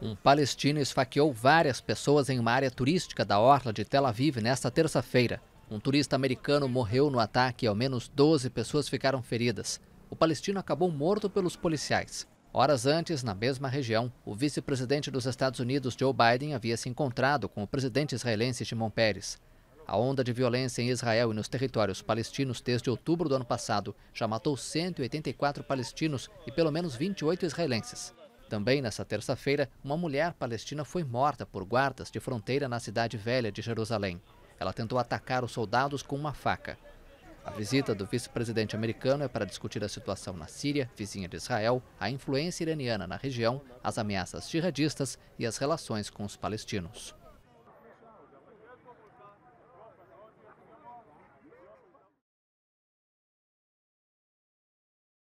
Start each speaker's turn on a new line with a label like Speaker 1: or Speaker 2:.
Speaker 1: Um palestino esfaqueou várias pessoas em uma área turística da orla de Tel Aviv nesta terça-feira. Um turista americano morreu no ataque e ao menos 12 pessoas ficaram feridas. O palestino acabou morto pelos policiais. Horas antes, na mesma região, o vice-presidente dos Estados Unidos, Joe Biden, havia se encontrado com o presidente israelense Shimon Peres. A onda de violência em Israel e nos territórios palestinos desde outubro do ano passado já matou 184 palestinos e pelo menos 28 israelenses. Também nesta terça-feira, uma mulher palestina foi morta por guardas de fronteira na Cidade Velha de Jerusalém. Ela tentou atacar os soldados com uma faca. A visita do vice-presidente americano é para discutir a situação na Síria, vizinha de Israel, a influência iraniana na região, as ameaças jihadistas e as relações com os palestinos.